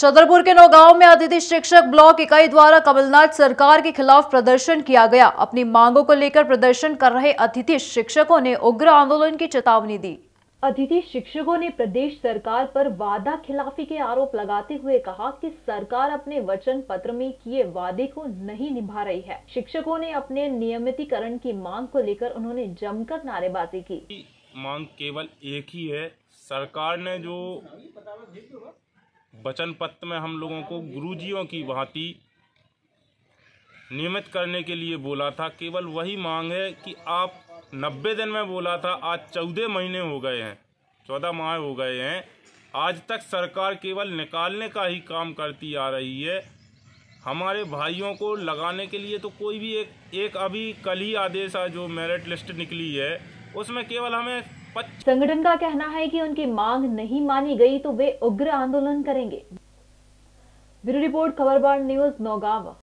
छतरपुर के नौगांव में अतिथि शिक्षक ब्लॉक इकाई द्वारा कमलनाथ सरकार के खिलाफ प्रदर्शन किया गया अपनी मांगों को लेकर प्रदर्शन कर रहे अतिथि शिक्षकों ने उग्र आंदोलन की चेतावनी दी अतिथि शिक्षकों ने प्रदेश सरकार पर वादा खिलाफी के आरोप लगाते हुए कहा कि सरकार अपने वचन पत्र में किए वादे को नहीं निभा रही है शिक्षकों ने अपने नियमितीकरण की मांग को लेकर उन्होंने जमकर नारेबाजी की मांग केवल एक ही है सरकार ने जो वचन पत्र में हम लोगों को गुरुजियों की भांति नियमित करने के लिए बोला था केवल वही मांग है कि आप नब्बे दिन में बोला था आज चौदह महीने हो गए हैं चौदह माह हो गए हैं आज तक सरकार केवल निकालने का ही काम करती आ रही है हमारे भाइयों को लगाने के लिए तो कोई भी एक एक अभी कल ही आदेश है जो मेरिट लिस्ट निकली है उसमें केवल हमें संगठन का कहना है कि उनकी मांग नहीं मानी गई तो वे उग्र आंदोलन करेंगे bureau report Khabarbar news Naugaon